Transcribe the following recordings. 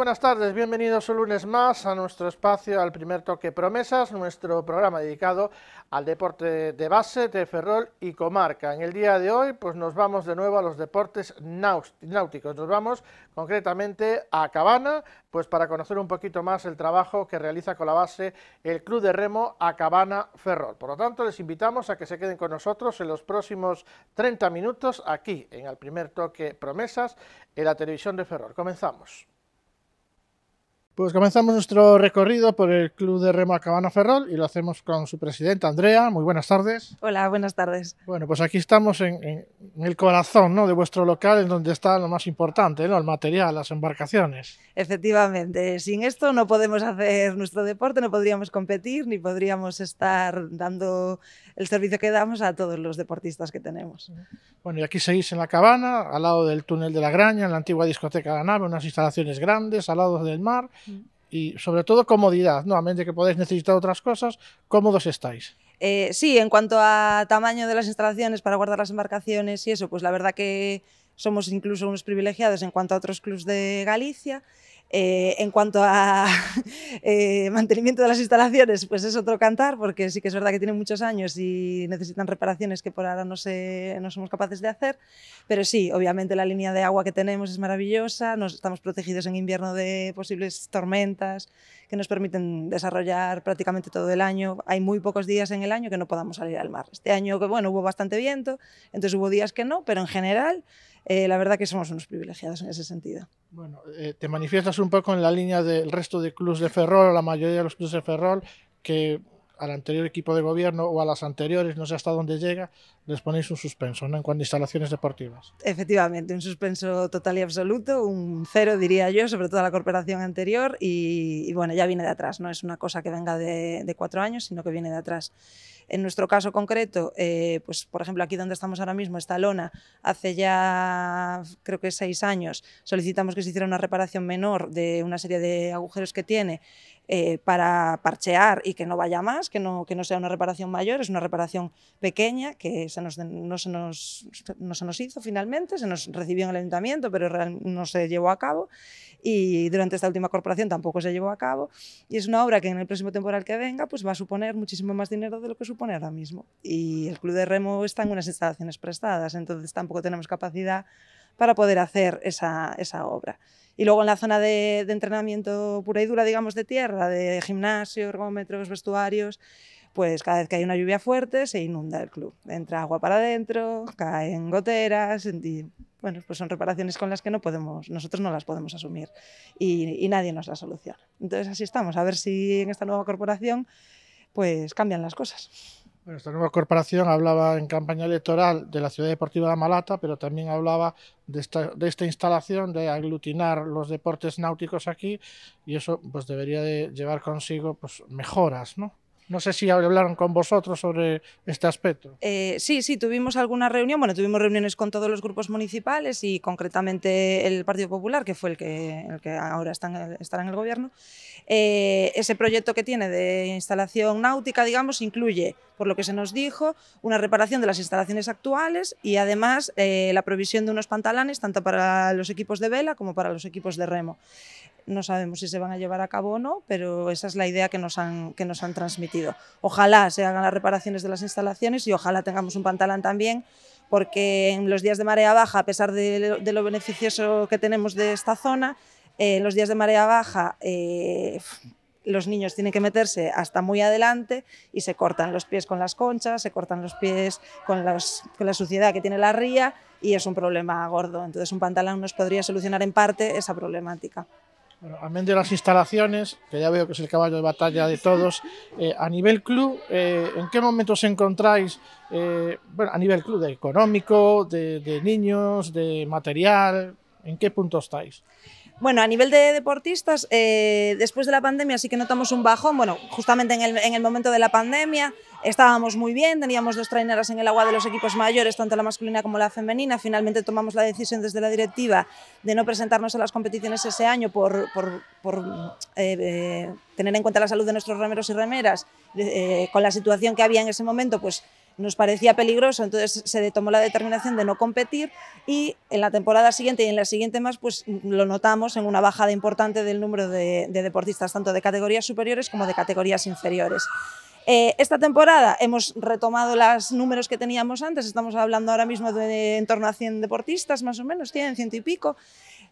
buenas tardes, bienvenidos un lunes más a nuestro espacio, al primer toque promesas, nuestro programa dedicado al deporte de base de Ferrol y comarca. En el día de hoy, pues nos vamos de nuevo a los deportes náuticos, nos vamos concretamente a Cabana, pues para conocer un poquito más el trabajo que realiza con la base el Club de Remo a Cabana Ferrol. Por lo tanto, les invitamos a que se queden con nosotros en los próximos 30 minutos aquí, en el primer toque promesas, en la televisión de Ferrol. Comenzamos. Pues comenzamos nuestro recorrido por el Club de Remo Cabana Ferrol y lo hacemos con su presidenta, Andrea. Muy buenas tardes. Hola, buenas tardes. Bueno, pues aquí estamos en, el corazón ¿no? de vuestro local, en donde está lo más importante, el material, las embarcaciones. Efectivamente, sin esto no podemos hacer nuestro deporte, no podríamos competir ni podríamos estar dando el servicio que damos a todos los deportistas que tenemos. Bueno, y aquí seguís en la cabana, al lado del túnel de la Graña, en la antigua discoteca de la nave, unas instalaciones grandes, al lado del mar y sobre todo comodidad, ¿no? A menos que podáis necesitar otras cosas, cómodos estáis. Eh, sí, en cuanto a tamaño de las instalaciones para guardar las embarcaciones y eso, pues la verdad que somos incluso unos privilegiados en cuanto a otros clubs de Galicia. Eh, en cuanto a eh, mantenimiento de las instalaciones, pues es otro cantar, porque sí que es verdad que tienen muchos años y necesitan reparaciones que por ahora no, no somos capaces de hacer. Pero sí, obviamente la línea de agua que tenemos es maravillosa, nos estamos protegidos en invierno de posibles tormentas que nos permiten desarrollar prácticamente todo el año. Hay muy pocos días en el año que no podamos salir al mar. Este año, bueno, hubo bastante viento, entonces hubo días que no, pero en general, eh, la verdad que somos unos privilegiados en ese sentido. Bueno, eh, te manifiestas un poco en la línea del resto de clubes de Ferrol, o la mayoría de los clubes de Ferrol, que al anterior equipo de gobierno o a las anteriores, no sé hasta dónde llega, les ponéis un suspenso en cuanto a instalaciones deportivas. Efectivamente, un suspenso total y absoluto, un cero diría yo, sobre toda la corporación anterior y, bueno, ya viene de atrás, no es una cosa que venga de cuatro años, sino que viene de atrás. En nuestro caso concreto, eh, pues por ejemplo aquí donde estamos ahora mismo, esta lona, hace ya creo que seis años solicitamos que se hiciera una reparación menor de una serie de agujeros que tiene eh, para parchear y que no vaya más, que no, que no sea una reparación mayor, es una reparación pequeña que se nos, no, se nos, nos hizo finalmente, se nos recibió en el ayuntamiento, pero no se llevó a cabo y durante esta última corporación tampoco se llevó a cabo y es una obra que en el próximo temporal que venga pues va a suponer muchísimo más dinero de lo que supone poner ahora mismo. Y el club de remo está en unas instalaciones prestadas, entonces tampoco tenemos capacidad para poder hacer esa, obra. Y luego en la zona de, entrenamiento pura y dura, digamos, de tierra, de gimnasio, ergómetros, vestuarios, pues cada vez que hay una lluvia fuerte se inunda el club. Entra agua para adentro, caen goteras y bueno, pues son reparaciones con las que no podemos, nosotros no las podemos asumir y, nadie nos da solución Entonces así estamos, a ver si en esta nueva corporación pues cambian las cosas. Bueno, esta nueva corporación hablaba en campaña electoral de la ciudad deportiva de Malata, pero también hablaba de esta, de esta instalación, de aglutinar los deportes náuticos aquí, y eso pues debería de llevar consigo pues, mejoras, ¿no? No sé si hablaron con vosotros sobre este aspecto. Eh, sí, sí, tuvimos alguna reunión. Bueno, tuvimos reuniones con todos los grupos municipales y concretamente el Partido Popular, que fue el que, ahora está en estará en el gobierno. Eh, ese proyecto que tiene de instalación náutica, digamos, incluye, por lo que se nos dijo, una reparación de las instalaciones actuales y además eh, la provisión de unos pantalanes tanto para los equipos de vela como para los equipos de remo. No sabemos si se van a llevar a cabo o no, pero esa es la idea que nos han, que nos han transmitido. Ojalá se hagan las reparaciones de las instalaciones y ojalá tengamos un pantalón también, porque en los días de marea baja, a pesar de, lo beneficioso que tenemos de esta zona, eh, en los días de marea baja eh, los niños tienen que meterse hasta muy adelante y se cortan los pies con las conchas, se cortan los pies con, con, la suciedad que tiene la ría y es un problema gordo. Entonces un pantalón nos podría solucionar en parte esa problemática a amén de las instalaciones, que ya veo que es el caballo de batalla de todos, eh, a nivel club, eh, ¿en qué momento os encontráis? Eh, bueno, a nivel club, de económico, de niños, de material, ¿en qué punto estáis? Bueno, a nivel de deportistas, eh, después de la pandemia sí que notamos un bajón. Bueno, justamente en el, momento de la pandemia estábamos muy bien, teníamos dos traineras en el agua de los equipos mayores, tanto la masculina como la femenina. Finalmente tomamos la decisión desde la directiva de no presentarnos a las competiciones ese año por, eh, eh, tener en cuenta la salud de nuestros remeros y remeras. con la situación que había en ese momento, pues nos parecía peligroso, entonces se tomó la determinación de no competir y en la temporada siguiente y en la siguiente más, pues lo notamos en una bajada importante del número de, deportistas, tanto de categorías superiores como de categorías inferiores. Eh, esta temporada hemos retomado los números que teníamos antes, estamos hablando ahora mismo de, en torno a 100 deportistas, más o menos, 100, ciento y pico.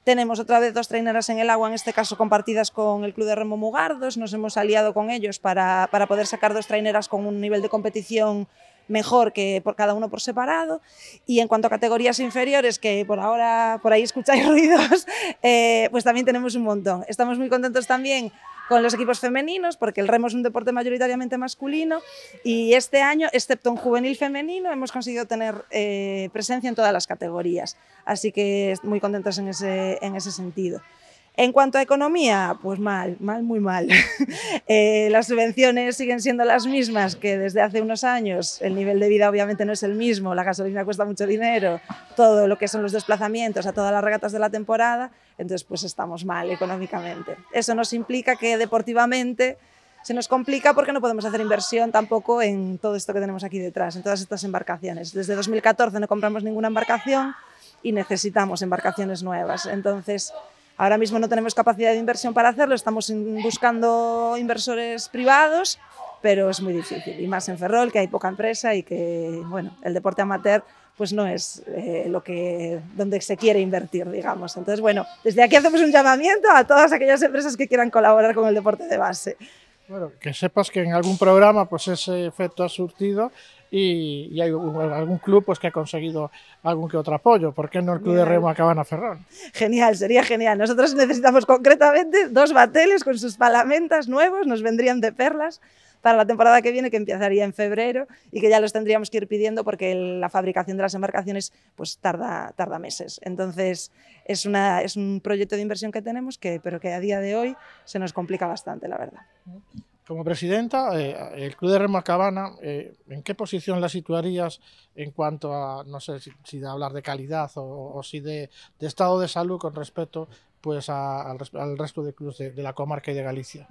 Tenemos otra vez dos traineras en el agua, en este caso compartidas con el Club de Remo Mugardos, nos hemos aliado con ellos para, para poder sacar dos traineras con un nivel de competición mejor que por cada uno por separado. Y en cuanto a categorías inferiores, que por ahora por ahí escucháis ruidos, eh, pues también tenemos un montón. Estamos muy contentos también con los equipos femeninos, porque el remo es un deporte mayoritariamente masculino y este año, excepto en juvenil femenino, hemos conseguido tener eh, presencia en todas las categorías. Así que muy contentos en ese sentido. En cuanto a economía, pues mal, mal, muy mal. Eh, las subvenciones siguen siendo las mismas que desde hace unos años. El nivel de vida obviamente no es el mismo, la gasolina cuesta mucho dinero, todo lo que son los desplazamientos a todas las regatas de la temporada, entonces pues estamos mal económicamente. Eso nos implica que deportivamente se nos complica porque no podemos hacer inversión tampoco en todo esto que tenemos aquí detrás, en todas estas embarcaciones. Desde 2014 no compramos ninguna embarcación y necesitamos embarcaciones nuevas. Entonces, Ahora mismo no tenemos capacidad de inversión para hacerlo, estamos buscando inversores privados, pero es muy difícil. Y más en Ferrol, que hay poca empresa y que bueno, el deporte amateur pues no es eh, lo que, donde se quiere invertir, digamos. Entonces, bueno, desde aquí hacemos un llamamiento a todas aquellas empresas que quieran colaborar con el deporte de base. Bueno, que sepas que en algún programa pues ese efecto ha surtido y, hay algún club pues, que ha conseguido algún que otro apoyo. ¿Por qué no el Club de Remo a Ferrón? Genial, sería genial. Nosotros necesitamos concretamente dos bateles con sus palamentas nuevos, nos vendrían de perlas para la temporada que viene, que empezaría en febrero y que ya los tendríamos que ir pidiendo porque la fabricación de las embarcaciones pues tarda, tarda meses. Entonces, es, una, es un proyecto de inversión que tenemos, que, pero que a día de hoy se nos complica bastante, la verdad. Como presidenta, eh, el Club de Remo Cabana, eh, ¿en qué posición la situarías en cuanto a, no sé si, de hablar de calidad o, si de, estado de salud con respecto pues al, resto de clubes de, la comarca y de Galicia?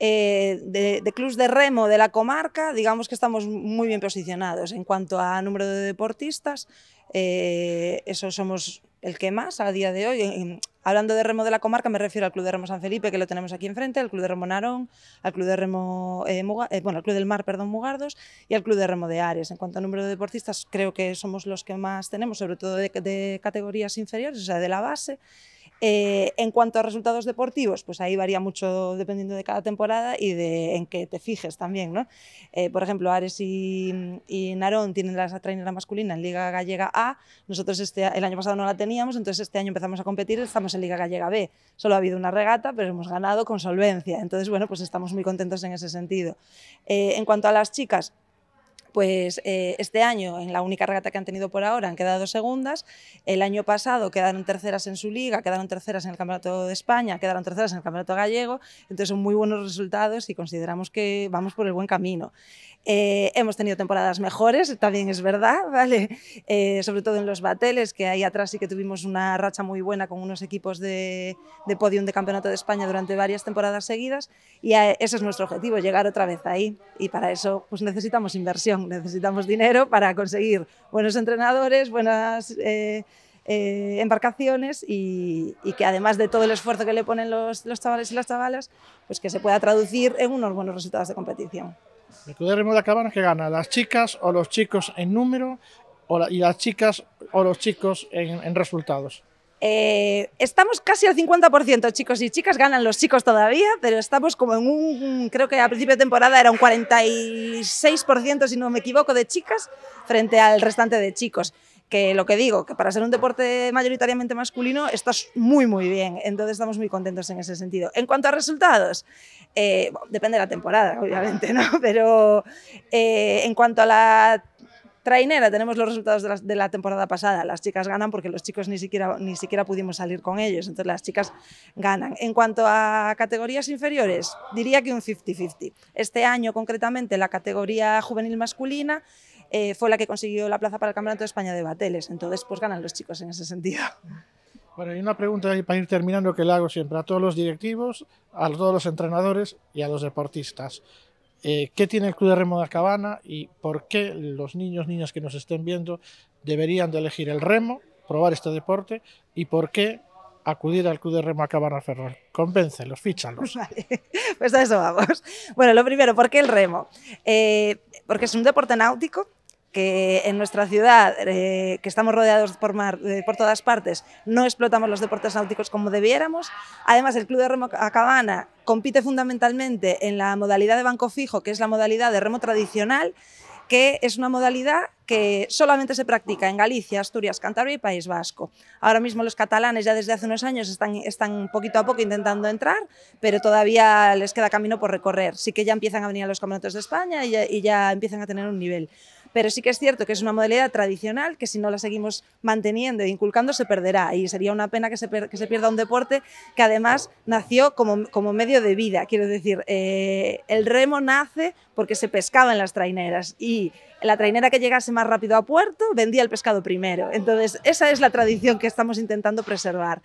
Eh, de, de clubes de remo de la comarca, digamos que estamos muy bien posicionados. En cuanto a número de deportistas, eso somos el que más a día de hoy, hablando de remo de la comarca, me refiero al Club de Remo San Felipe, que lo tenemos aquí enfrente, al Club de Remo Narón, al Club de Remo, eh, eh, Club del Mar, perdón, Mugardos, y al Club de Remo de Ares. En cuanto a número de deportistas, creo que somos los que más tenemos, sobre todo de, de categorías inferiores, o sea, de la base, eh, en cuanto a resultados deportivos, pues ahí varía mucho dependiendo de cada temporada y de en qué te fijes también. Eh, por ejemplo, Ares y, Narón tienen la trainera masculina en Liga Gallega A. Nosotros este el año pasado no la teníamos, entonces este año empezamos a competir, estamos en Liga Gallega B. Solo ha habido una regata, pero hemos ganado con solvencia. Entonces, bueno, pues estamos muy contentos en ese sentido. Eh, en cuanto a las chicas, pues eh, este año, en la única regata que han tenido por ahora, han quedado segundas. El año pasado quedaron terceras en su liga, quedaron terceras en el Campeonato de España, quedaron terceras en el Campeonato Gallego. Entonces son muy buenos resultados y consideramos que vamos por el buen camino. Eh, hemos tenido temporadas mejores, también es verdad, ¿vale? Eh, sobre todo en los bateles, que ahí atrás sí que tuvimos una racha muy buena con unos equipos de, de podium de Campeonato de España durante varias temporadas seguidas. Y ese es nuestro objetivo, llegar otra vez ahí. Y para eso pues necesitamos inversión necesitamos dinero para conseguir buenos entrenadores, buenas eh, eh, embarcaciones y, que además de todo el esfuerzo que le ponen los, chavales y las chavalas, pues que se pueda traducir en unos buenos resultados de competición. El Club de Remo de que gana, las chicas o los chicos en número y las chicas o los chicos en resultados. Eh, estamos casi al 50%, chicos y chicas, ganan los chicos todavía, pero estamos como en un, creo que a principio de temporada era un 46%, si no me equivoco, de chicas frente al restante de chicos. Que lo que digo, que para ser un deporte mayoritariamente masculino, estás muy, muy bien. Entonces estamos muy contentos en ese sentido. En cuanto a resultados, eh, depende de la temporada, obviamente, ¿no? Pero eh, en cuanto a la Trainera, tenemos los resultados de la, temporada pasada. Las chicas ganan porque los chicos ni siquiera, ni siquiera pudimos salir con ellos, entonces las chicas ganan. En cuanto a categorías inferiores, diría que un 50-50. Este año, concretamente, la categoría juvenil masculina eh, fue la que consiguió la plaza para el Campeonato de España de Bateles, entonces pues ganan los chicos en ese sentido. Bueno, y una pregunta para ir terminando que le hago siempre a todos los directivos, a todos los entrenadores y a los deportistas. Eh, qué tiene el Club de Remo de Cabana y por qué los niños, niñas que nos estén viendo deberían de elegir el remo, probar este deporte y por qué acudir al Club de Remo Cabana Ferrol. Convéncelos, fíchalos. Vale, pues a eso vamos. Bueno, lo primero, ¿por qué el remo? Eh, porque es un deporte náutico que en nuestra ciudad, eh, que estamos rodeados por mar eh, por todas partes, no explotamos los deportes náuticos como debiéramos. Además, el Club de Remo Acabana compite fundamentalmente en la modalidad de banco fijo, que es la modalidad de remo tradicional, que es una modalidad que solamente se practica en Galicia, Asturias, Cantabria y País Vasco. Ahora mismo los catalanes ya desde hace unos años están, están poquito a poco intentando entrar, pero todavía les queda camino por recorrer. Sí que ya empiezan a venir a los campeonatos de España y y ya empiezan a tener un nivel pero sí que es cierto que es una modalidad tradicional que si no la seguimos manteniendo e inculcando se perderá y sería una pena que se, pierda un deporte que además nació como, medio de vida. Quiero decir, eh, el remo nace porque se pescaba en las traineras y la trainera que llegase más rápido a puerto vendía el pescado primero. Entonces, esa es la tradición que estamos intentando preservar.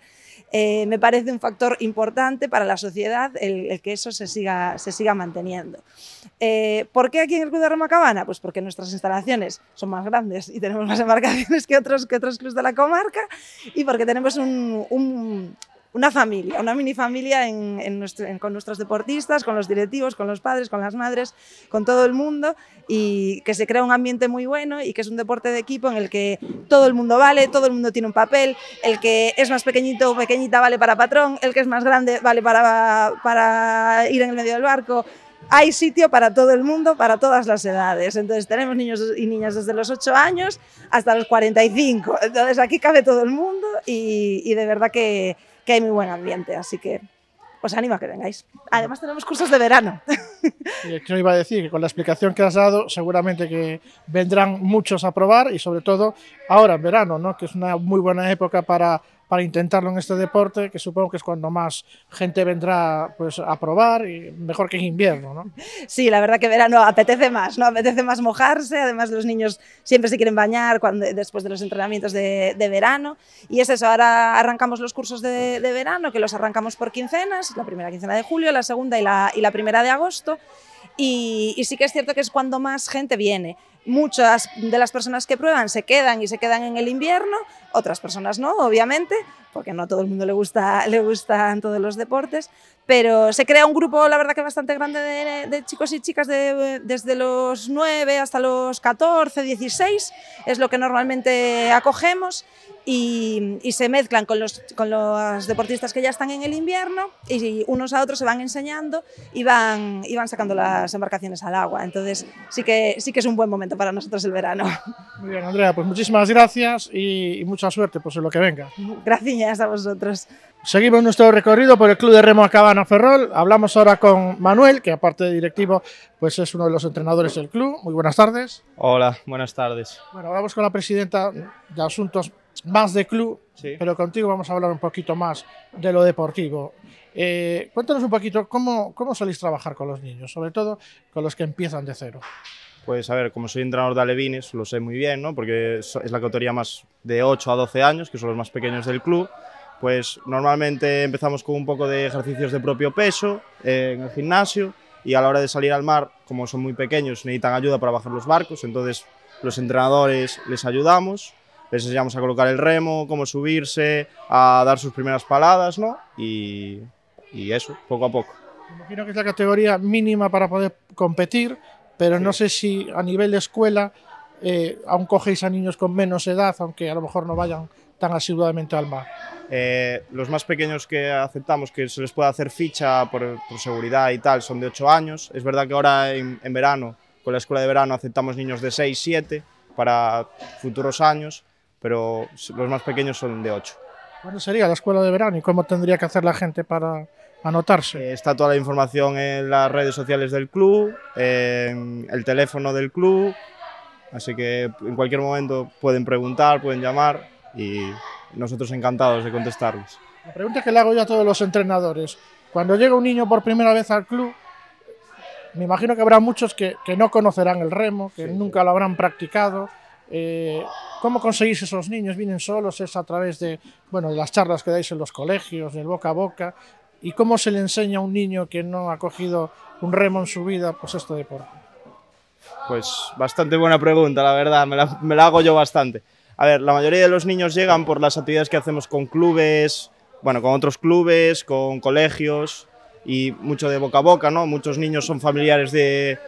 Eh, me parece un factor importante para la sociedad el, que eso se siga, se siga manteniendo. Eh, ¿Por qué aquí en el Club de Cabana? Pues porque nuestras instalaciones son más grandes y tenemos más embarcaciones que otros, que otros clubes de la comarca y porque tenemos un una familia, una mini familia en, con nuestros deportistas, con los directivos, con los padres, con las madres, con todo el mundo y que se crea un ambiente muy bueno y que es un deporte de equipo en el que todo el mundo vale, todo el mundo tiene un papel, el que es más pequeñito o pequeñita vale para patrón, el que es más grande vale para, para ir en el medio del barco, hay sitio para todo el mundo, para todas las edades. Entonces tenemos niños y niñas desde los 8 años hasta los 45. Entonces aquí cabe todo el mundo y de verdad que, que hay muy buen ambiente, así que os pues animo a que vengáis. Además tenemos cursos de verano. Yo iba a decir que con la explicación que has dado, seguramente que vendrán muchos a probar y sobre todo ahora en verano, ¿no? que es una muy buena época para para intentarlo en este deporte, que supongo que es cuando más gente vendrá pues, a probar, y mejor que en invierno. ¿no? Sí, la verdad que verano apetece más, ¿no? apetece más mojarse, además los niños siempre se quieren bañar cuando, después de los entrenamientos de, verano, y es eso, ahora arrancamos los cursos de, verano, que los arrancamos por quincenas, la primera quincena de julio, la segunda y la, primera de agosto, y sí que es cierto que es cuando más gente viene muchas de las personas que prueban se quedan y se quedan en el invierno, otras personas no, obviamente, porque no a todo el mundo le, gusta, le gustan todos los deportes, pero se crea un grupo, la verdad que bastante grande, de, chicos y chicas desde los 9 hasta los 14, 16, es lo que normalmente acogemos, y, se mezclan con los, con los, deportistas que ya están en el invierno, y unos a otros se van enseñando y van, y van sacando las embarcaciones al agua, entonces sí que, sí que es un buen momento para nosotros el verano. Muy bien, Andrea, pues muchísimas gracias y, y muchas suerte, pues lo que venga. Gracias a vosotros. Seguimos nuestro recorrido por el Club de Remo Cabana Ferrol. Hablamos ahora con Manuel, que aparte de directivo, pues es uno de los entrenadores del club. Muy buenas tardes. Hola, buenas tardes. Bueno, hablamos con la presidenta de asuntos más de club, pero contigo vamos a hablar un poquito más de lo deportivo. Eh, cuéntanos un poquito cómo, cómo solís trabajar con los niños, sobre todo con los que empiezan de cero. Pues a ver, como soy entrenador de alevines, lo sé muy bien, ¿no? porque es la categoría más de 8 a 12 años, que son los más pequeños del club. Pues normalmente empezamos con un poco de ejercicios de propio peso eh, en el gimnasio y a la hora de salir al mar, como son muy pequeños, necesitan ayuda para bajar los barcos, entonces los entrenadores les ayudamos, les enseñamos a colocar el remo, cómo subirse, a dar sus primeras paladas, ¿no? Y, y eso, poco a poco. Imagino que es la categoría mínima para poder competir pero no sé si a nivel de escuela eh, aún cogéis a niños con menos edad, aunque a lo mejor no vayan tan asiduamente al mar. Eh, los más pequeños que aceptamos que se les pueda hacer ficha por, seguridad y tal son de 8 años. Es verdad que ahora en, en verano, con la escuela de verano, aceptamos niños de 6, 7 para futuros años, pero los más pequeños son de 8. ¿Cuándo sería la escuela de verano y cómo tendría que hacer la gente para, eh, está toda la información en las redes sociales del club, en el teléfono del club, así que en cualquier momento pueden preguntar, pueden llamar y nosotros encantados de contestarles. La pregunta que le hago yo a todos los entrenadores, cuando llega un niño por primera vez al club, me imagino que habrá muchos que, no conocerán el remo, que nunca lo habrán practicado. Eh, ¿Cómo conseguís esos niños? ¿Vienen solos? ¿Es a través de, bueno, de las charlas que dais en los colegios, del boca a boca? ¿Y cómo se le enseña a un niño que no ha cogido un remo en su vida, pues este deporte? Pues bastante buena pregunta, la verdad, me la, hago yo bastante. A ver, la mayoría de los niños llegan por las actividades que hacemos con clubes, bueno, con otros clubes, con colegios y mucho de boca a boca, ¿no? Muchos niños son familiares de,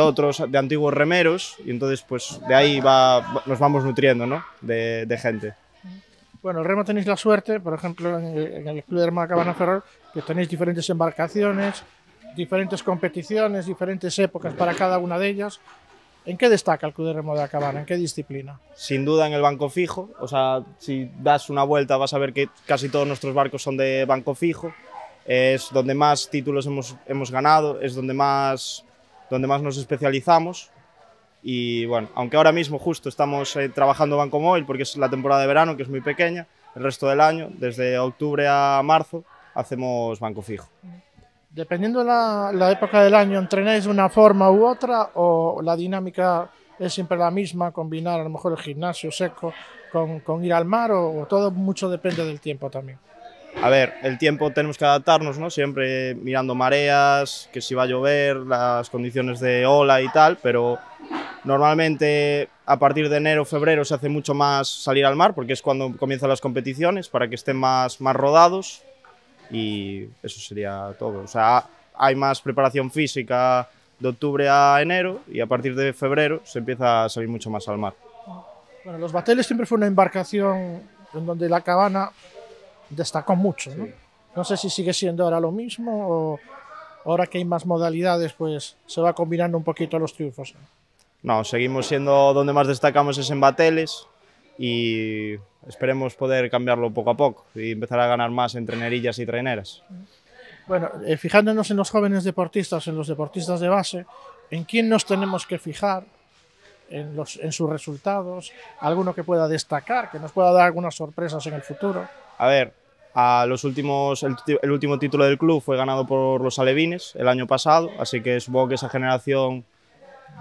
otros, de antiguos remeros y entonces pues de ahí va, nos vamos nutriendo, ¿no? de gente. Bueno, el remo tenéis la suerte, por ejemplo, en el, Club de Remo de la Cabana Ferrol, que tenéis diferentes embarcaciones, diferentes competiciones, diferentes épocas para cada una de ellas. ¿En qué destaca el Club de Remo de la Cabana? ¿En qué disciplina? Sin duda en el banco fijo. O sea, si das una vuelta vas a ver que casi todos nuestros barcos son de banco fijo. Es donde más títulos hemos, hemos ganado, es donde más, donde más nos especializamos. Y bueno, aunque ahora mismo justo estamos eh, trabajando Banco Móvil porque es la temporada de verano, que es muy pequeña, el resto del año, desde octubre a marzo, hacemos Banco Fijo. Dependiendo de la, época del año, ¿entrenáis de una forma u otra o la dinámica es siempre la misma? Combinar a lo mejor el gimnasio seco con, ir al mar o, o todo mucho depende del tiempo también. A ver, el tiempo tenemos que adaptarnos, ¿no? Siempre mirando mareas, que si va a llover, las condiciones de ola y tal, pero Normalmente a partir de enero, febrero se hace mucho más salir al mar porque es cuando comienzan las competiciones para que estén más, más rodados y eso sería todo. O sea, hay más preparación física de octubre a enero y a partir de febrero se empieza a salir mucho más al mar. Bueno, los bateles siempre fue una embarcación en donde la cabana destacó mucho. ¿no? no sé si sigue siendo ahora lo mismo o ahora que hay más modalidades, pues se va combinando un poquito los triunfos. No, seguimos siendo donde más destacamos es en bateles y esperemos poder cambiarlo poco a poco y empezar a ganar más en trenerillas y treneras. Bueno, eh, fijándonos en los jóvenes deportistas, en los deportistas de base, ¿en quién nos tenemos que fijar? En, sus resultados, alguno que pueda destacar, que nos pueda dar algunas sorpresas en el futuro. A ver, a los últimos, el, el, último título del club fue ganado por los alevines el año pasado, así que supongo que esa generación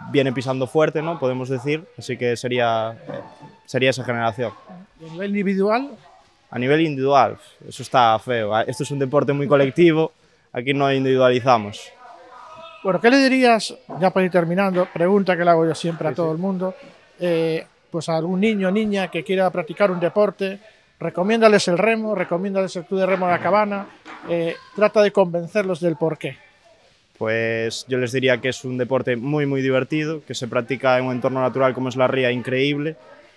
viene pisando fuerte, ¿no? Podemos decir, así que sería, sería esa generación. a nivel individual? A nivel individual, eso está feo. ¿eh? Esto es un deporte muy colectivo, aquí no individualizamos. Bueno, ¿qué le dirías, ya para ir terminando, pregunta que le hago yo siempre a todo el mundo, eh, pues a algún niño o niña que quiera practicar un deporte, recomiéndales el remo, recomiéndales el club de remo de la cabana, eh, trata de convencerlos del porqué pues yo les diría que es un deporte muy, muy divertido, que se practica en un entorno natural como es la ría, increíble,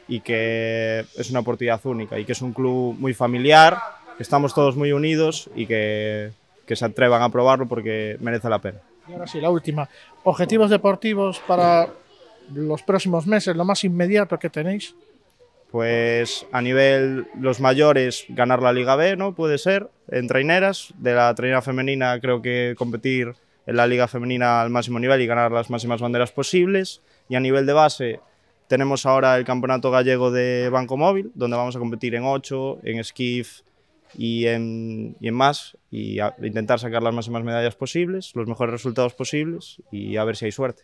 y que es una oportunidad única, y que es un club muy familiar, que estamos todos muy unidos y que, que se atrevan a probarlo porque merece la pena. Y ahora sí, la última. Objetivos deportivos para los próximos meses, lo más inmediato que tenéis. Pues a nivel los mayores, ganar la Liga B, ¿no? Puede ser, en traineras. De la trainera femenina creo que competir en la liga femenina al máximo nivel y ganar las máximas banderas posibles. Y a nivel de base tenemos ahora el campeonato gallego de Banco Móvil, donde vamos a competir en 8, en skiff y en, y en más, y intentar sacar las máximas medallas posibles, los mejores resultados posibles y a ver si hay suerte.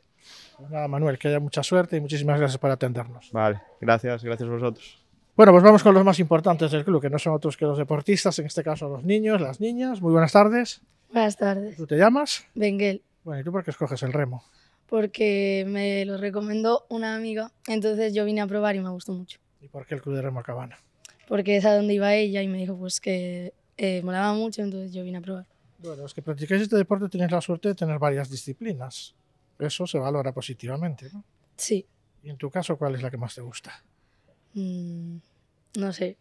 Nada, Manuel, que haya mucha suerte y muchísimas gracias por atendernos. Vale, gracias, gracias a vosotros. Bueno, pues vamos con los más importantes del club, que no son otros que los deportistas, en este caso los niños, las niñas. Muy buenas tardes. Buenas tardes. ¿Tú te llamas? Benguel. Bueno, ¿y tú por qué escoges el remo? Porque me lo recomendó una amiga, entonces yo vine a probar y me gustó mucho. ¿Y por qué el club de remo Cabana? Porque es a donde iba ella y me dijo pues que eh, molaba mucho, entonces yo vine a probar. Bueno, los que practicáis este deporte tenéis la suerte de tener varias disciplinas. Eso se valora positivamente, ¿no? Sí. ¿Y en tu caso cuál es la que más te gusta? Mm, no sé,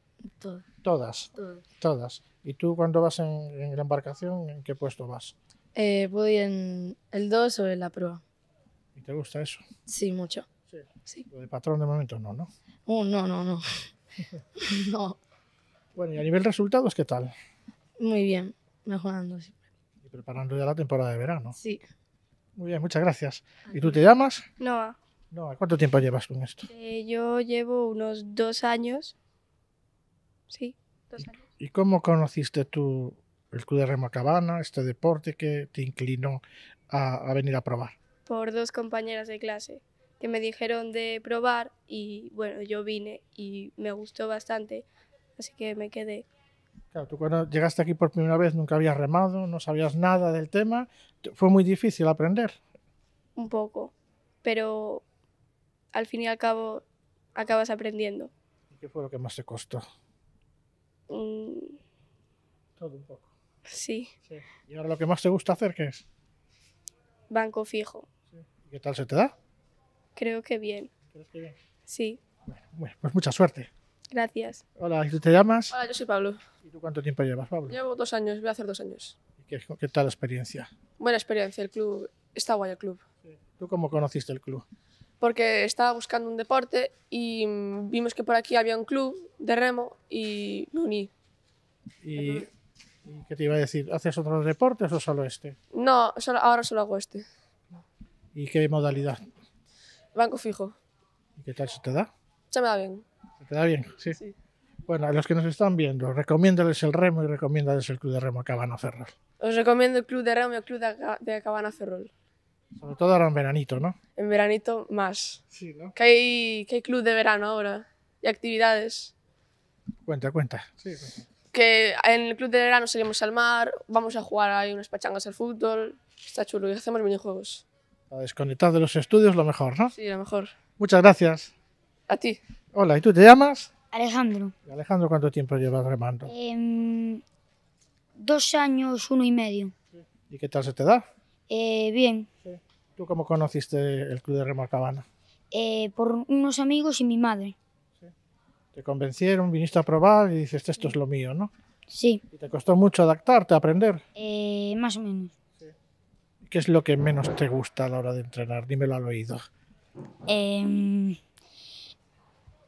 Todas. Todas. Todas. ¿Y tú cuando vas en, la embarcación, en qué puesto vas? Eh, voy en el 2 o en la proa. ¿Y te gusta eso? Sí, mucho. Sí. Lo de patrón de momento no, ¿no? Uh, no, no, no. no. Bueno, y a nivel resultados, ¿qué tal? Muy bien, mejorando siempre. Y preparando ya la temporada de verano. Sí. Muy bien, muchas gracias. ¿Y tú te llamas? Noa. Noa, ¿cuánto tiempo llevas con esto? Eh, yo llevo unos dos años Sí, dos años. ¿Y cómo conociste tú el Club de Remo Cabana, este deporte que te inclinó a, a venir a probar? Por dos compañeras de clase que me dijeron de probar y bueno, yo vine y me gustó bastante, así que me quedé. Claro, tú cuando llegaste aquí por primera vez nunca habías remado, no sabías nada del tema, fue muy difícil aprender. Un poco, pero al fin y al cabo acabas aprendiendo. ¿Y qué fue lo que más te costó? Mm. Todo un poco. Sí. ¿Y ahora lo que más te gusta hacer qué es? Banco fijo. ¿Y qué tal se te da? Creo que bien. ¿Crees que bien? Sí. Bueno, pues mucha suerte. Gracias. Hola, ¿y tú te llamas? Hola, yo soy Pablo. ¿Y tú cuánto tiempo llevas, Pablo? Llevo dos años, voy a hacer dos años. ¿Y qué, tal la experiencia? Buena experiencia, el club, está guay el club. ¿Tú cómo conociste el club? porque estaba buscando un deporte y vimos que por aquí había un club de remo y me uní. ¿Y, qué te iba a decir? ¿Haces otros deportes o solo este? No, ahora solo hago este. ¿Y qué modalidad? Banco fijo. ¿Y qué tal se te da? Se me da bien. ¿Se te da bien? Sí. Bueno, a los que nos están viendo, recomiéndales el remo y recomiéndales el club de remo Cabana Ferrol. Os recomiendo el club de remo y el club de, de Cabana Ferrol. Sobre todo ahora en veranito, ¿no? En veranito más. Sí, ¿no? Que hay, hay club de verano ahora y actividades. Cuenta, cuenta. Sí, Que en el club de verano salimos al mar, vamos a jugar ahí unas pachangas al fútbol. Está chulo y hacemos minijuegos. A desconectar de los estudios lo mejor, ¿no? Sí, lo mejor. Muchas gracias. A ti. Hola, ¿y tú te llamas? Alejandro. Alejandro, ¿cuánto tiempo llevas remando? Em, dos años, uno y medio. ¿Y qué tal se te da? Eh, bien. ¿Tú cómo conociste el Club de Remo Cabana? Eh, por unos amigos y mi madre. Te convencieron, viniste a probar y dices, esto es lo mío, ¿no? Sí. ¿Y te costó mucho adaptarte, aprender? Eh, más o menos. ¿Qué es lo que menos te gusta a la hora de entrenar? Dímelo al oído. Em,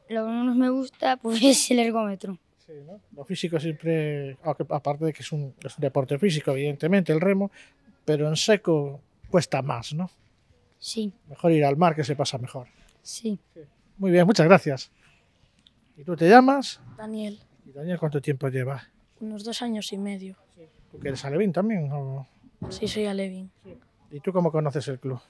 lo que menos me gusta pues, es el ergómetro. Sí, ¿no? Lo físico siempre, aparte de que es un deporte físico, evidentemente, el remo, pero en seco cuesta más, ¿no? Sí. Mejor ir al mar que se pasa mejor. Sí. Muy bien, muchas gracias. ¿Y tú te llamas? Daniel. ¿Y Daniel cuánto tiempo lleva? Unos dos años y medio. ¿Tú que eres alevín también? Sí, soy a ¿Y tú cómo conoces el club?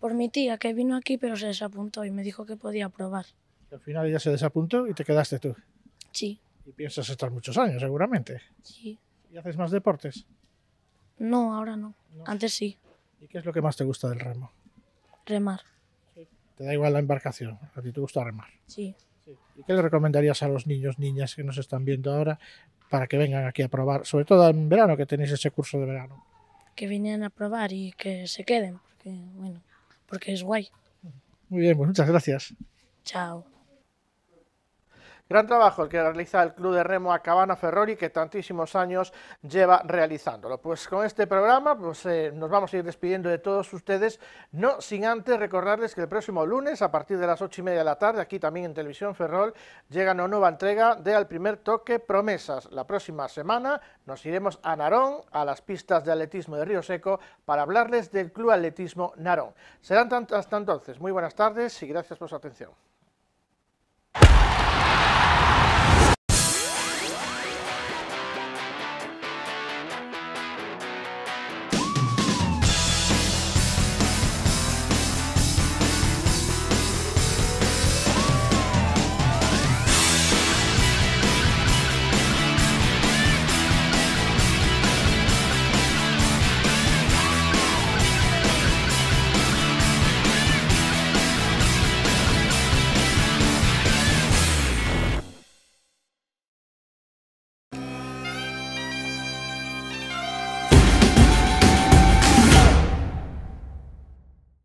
Por mi tía, que vino aquí pero se desapuntó y me dijo que podía probar. al final ella se desapuntó y te quedaste tú. Sí. Y piensas estar muchos años, seguramente. Sí. ¿Y haces más deportes? No, ahora no. Antes sí qué es lo que más te gusta del remo? Remar. ¿Te da igual la embarcación? ¿A ti te gusta remar? ¿Y qué le recomendarías a los niños, niñas que nos están viendo ahora para que vengan aquí a probar? Sobre todo en verano, que tenéis ese curso de verano. Que vinieran a probar y que se queden, porque, bueno, porque es guay. Muy bien, pues muchas gracias. Chao. Gran trabajo el que realiza el Club de Remo a Cabana Ferrori, que tantísimos años lleva realizándolo. Pues con este programa pues, eh, nos vamos a ir despidiendo de todos ustedes, no sin antes recordarles que el próximo lunes, a partir de las ocho y media de la tarde, aquí también en Televisión Ferrol, llega una nueva entrega de Al Primer Toque Promesas. La próxima semana nos iremos a Narón, a las pistas de atletismo de Río Seco, para hablarles del Club Atletismo Narón. Serán hasta entonces. Muy buenas tardes y gracias por su atención.